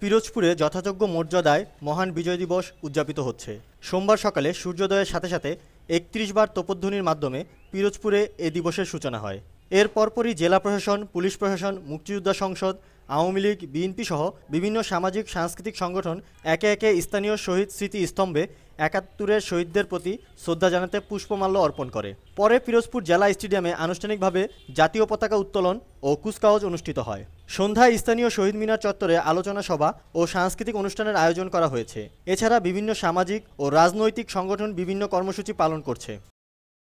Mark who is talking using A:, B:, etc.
A: পিরোজপুরে যথাযোগ্য মর্যাদায় মহান বিজয় দিবস উদযাপিত হচ্ছে সোমবার সকালে সূর্যোদয়ের সাথে সাথে একত্রিশ বার তোপধ্বনির মাধ্যমে পিরোজপুরে এ দিবসের সূচনা হয় এর পরপরই জেলা প্রশাসন পুলিশ প্রশাসন মুক্তিযোদ্ধা সংসদ আওয়ামী লীগ বিএনপি সহ বিভিন্ন সামাজিক সাংস্কৃতিক সংগঠন একে একে স্থানীয় শহীদ স্মৃতি স্তম্ভে একাত্তরের শহীদদের প্রতি শ্রদ্ধা জানাতে পুষ্পমাল্য অর্পণ করে পরে পিরোজপুর জেলা স্টেডিয়ামে আনুষ্ঠানিকভাবে জাতীয় পতাকা উত্তোলন ও কুচকাওয়াজ অনুষ্ঠিত হয় সন্ধ্যায় স্থানীয় শহীদ মিনার চত্বরে আলোচনা সভা ও সাংস্কৃতিক অনুষ্ঠানের আয়োজন করা হয়েছে এছাড়া বিভিন্ন সামাজিক ও রাজনৈতিক সংগঠন বিভিন্ন কর্মসূচি পালন করছে